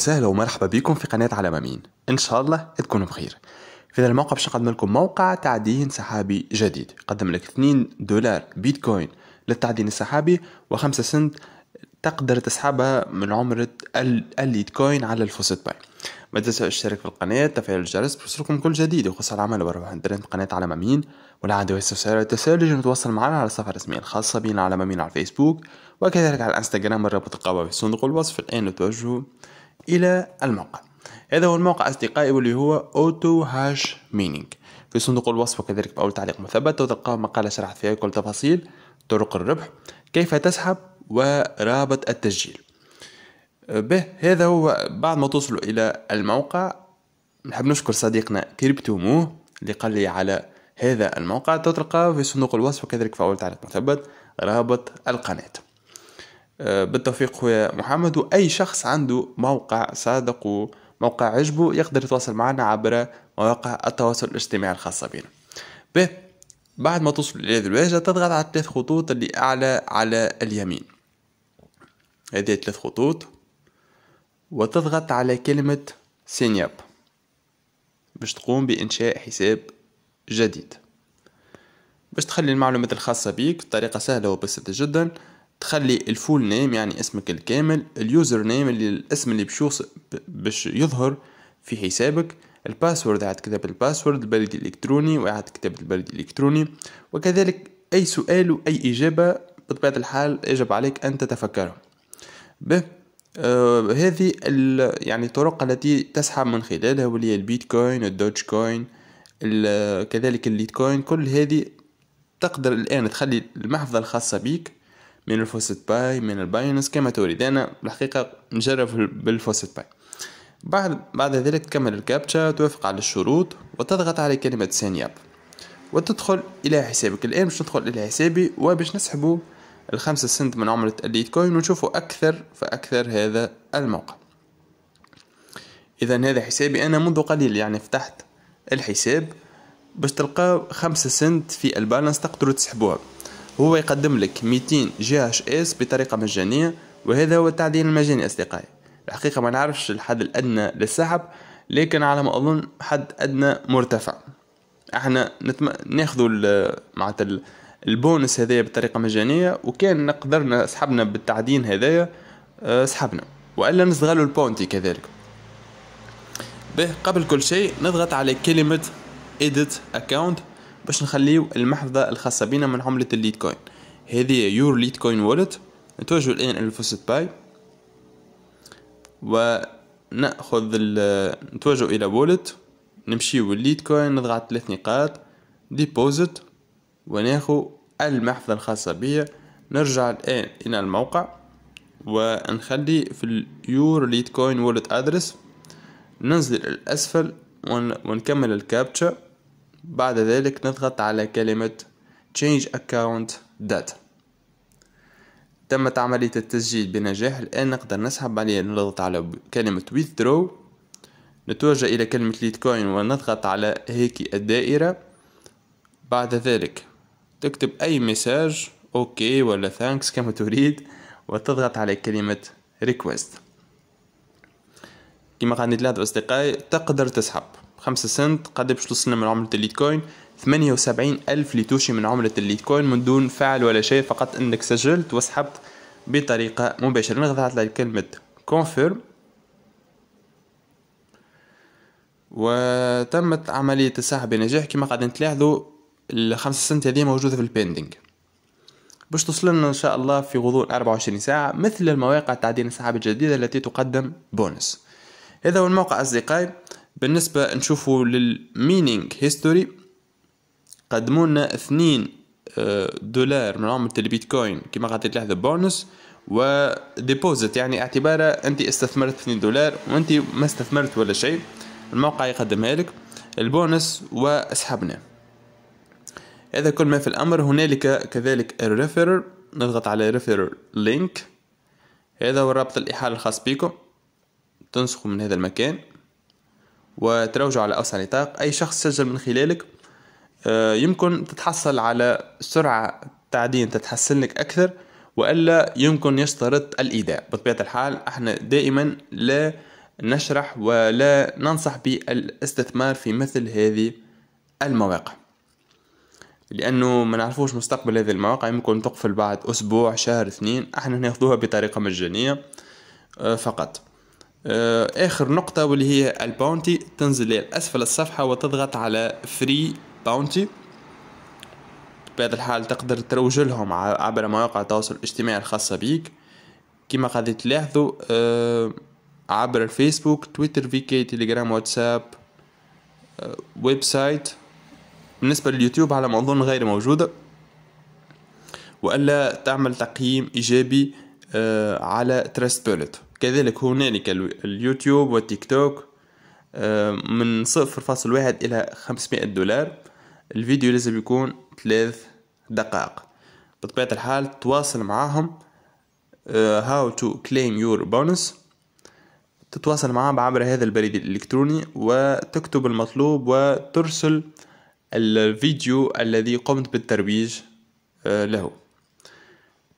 سهلا ومرحبا بكم في قناة على مين إن شاء الله تكونوا بخير في هذا الموقع باش نقدم لكم موقع تعدين سحابي جديد قدم لك 2 دولار بيتكوين للتعدين السحابي و5 سنت تقدر تسحبها من عمرة الليتكوين على الفوسيت باي ما تنسوا الاشتراك في القناة تفعيل الجرس بوصلكم كل جديد يخص العمل وربح انترنت قناة على مين ولا عندي وسائل التساؤل يجب نتواصل معنا على الصفحة الرسمية الخاصة بنا على مين على الفيسبوك وكذلك على الانستغرام الرابط القابل في صندوق الوصف الآن توجهوا إلى الموقع هذا هو الموقع أصدقائي واللي هو أوتو هاش مينينج في صندوق الوصف وكذلك في أول تعليق مثبت وتلقاه مقالة شرحت فيها كل تفاصيل طرق الربح كيف تسحب ورابط التسجيل به هذا هو بعد ما توصلوا إلى الموقع نحب نشكر صديقنا كريبتو مو اللي قال لي على هذا الموقع تلقاه في صندوق الوصف وكذلك في أول تعليق مثبت رابط القناة آه، بالتوفيق خويا محمد واي شخص عنده موقع صادق وموقع عجبه يقدر يتواصل معنا عبر مواقع التواصل الاجتماعي الخاصه بنا به بعد ما توصل الى هذه الواجهه تضغط على الثلاث خطوط اللي اعلى على اليمين هذه ثلاث خطوط وتضغط على كلمه سينياب باش تقوم بانشاء حساب جديد باش تخلي المعلومات الخاصه بيك بطريقه سهله وبسيطه جدا تخلي الفول نيم يعني اسمك الكامل اليوزر نيم اللي الاسم اللي باش باش يظهر في حسابك الباسورد عاد كتاب الباسورد البريد الالكتروني وعاد كتابة البريد الالكتروني وكذلك اي سؤال واي اجابه بطبيعه الحال يجب عليك ان تتفكرها به آه هذه يعني الطرق التي تسحب من خلالها واللي هي البيتكوين الدوج كوين كذلك الليتكوين كل هذه تقدر الان تخلي المحفظه الخاصه بيك من الفوست باي من الباينس كما تريد انا الحقيقه نجرب بالفوست باي بعد بعد ذلك تكمل الكابتشا توافق على الشروط وتضغط على كلمه سينياب وتدخل الى حسابك الان باش ندخل الى حسابي وباش نسحبوا الخمسة سنت من عملة الليت كوين ونشوفوا أكثر فأكثر هذا الموقع إذا هذا حسابي أنا منذ قليل يعني فتحت الحساب باش تلقاو خمسة سنت في البالانس تقدروا تسحبوها هو يقدم لك 200 جي اش اس بطريقه مجانيه وهذا هو التعدين المجاني اصدقائي الحقيقه ما نعرفش الحد الادنى للسحب لكن على ما اظن حد ادنى مرتفع احنا نتم... ناخذوا معناتها البونس هذايا بطريقه مجانيه وكان نقدرنا سحبنا بالتعدين هذايا آه، سحبنا والا نستغلوا البونتي كذلك به قبل كل شيء نضغط على كلمه edit account باش نخليو المحفظة الخاصة بينا من عملة الليت كوين هذه يور ليت كوين وولت نتوجه الآن إلى الفوست باي ونأخذ نتوجه إلى وولت نمشيو للليت كوين نضغط ثلاث نقاط ديبوزيت وناخو المحفظة الخاصة بيا نرجع الآن إلى الموقع ونخلي في اليور ليت كوين وولت أدرس ننزل الأسفل ونكمل الكابتشا بعد ذلك نضغط على كلمة Change Account Data تمت عملية التسجيل بنجاح الآن نقدر نسحب عليه نضغط على كلمة Withdraw نتوجه إلى كلمة ليتكوين ونضغط على هيك الدائرة بعد ذلك تكتب أي مساج أوكي ولا ثانكس كما تريد وتضغط على كلمة ريكوست كما قلت نتلاحظ أصدقائي تقدر تسحب خمسة سنت قد باش توصلنا من عملة الليتكوين ثمانية وسبعين ألف لتوشي من عملة الليتكوين من دون فعل ولا شيء فقط أنك سجلت وسحبت بطريقة مباشرة أنا على كلمة كونفيرم وتمت عملية السحب بنجاح كما قاعدين تلاحظوا الخمسة سنت هذه موجودة في البيندينج باش توصلنا إن شاء الله في غضون 24 ساعة مثل المواقع التعدين السحب الجديدة التي تقدم بونس هذا هو الموقع أصدقائي بالنسبة نشوفوا للمينينج هيستوري قدموا لنا اثنين آه، دولار من عملة البيتكوين كما غطيت لحظة بونس ديبوزيت يعني اعتباره انت استثمرت 2 دولار وانت ما استثمرت ولا شيء الموقع يقدمها لك البونس واسحبنا هذا كل ما في الامر هنالك كذلك الريفرر نضغط على ريفرر لينك هذا هو رابط الاحاله الخاص بكم تنسخوا من هذا المكان وتروجوا على أوسع نطاق أي شخص سجل من خلالك آه، يمكن تتحصل على سرعة تعدين تتحسن لك أكثر وإلا يمكن يشترط الإيداع بطبيعة الحال احنا دائما لا نشرح ولا ننصح بالاستثمار في مثل هذه المواقع لانه ما نعرفوش مستقبل هذه المواقع يمكن تقفل بعد اسبوع شهر اثنين احنا ناخذوها بطريقه مجانيه آه، فقط آه، اخر نقطة واللي هي الباونتي تنزل اسفل الصفحة وتضغط على فري باونتي بهذا الحال تقدر تروج لهم عبر مواقع التواصل الاجتماعي الخاصة بيك كما قاعدين تلاحظوا آه، عبر الفيسبوك تويتر في كي تليجرام واتساب آه، ويب سايت بالنسبة لليوتيوب على ما أظن غير موجودة وألا تعمل تقييم إيجابي على تريست بوليت كذلك هنالك اليوتيوب والتيك توك آه، من صفر فاصل واحد إلى خمسمائة دولار الفيديو لازم يكون ثلاث دقائق بطبيعة الحال تواصل معاهم آه، how to claim your bonus تتواصل معهم عبر هذا البريد الإلكتروني وتكتب المطلوب وترسل الفيديو الذي قمت بالترويج آه، له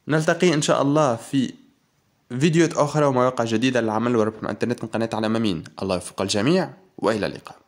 نلتقي إن شاء الله في فيديوهات أخرى ومواقع جديدة للعمل والربح مع الإنترنت من قناة على ممين الله يوفق الجميع وإلى اللقاء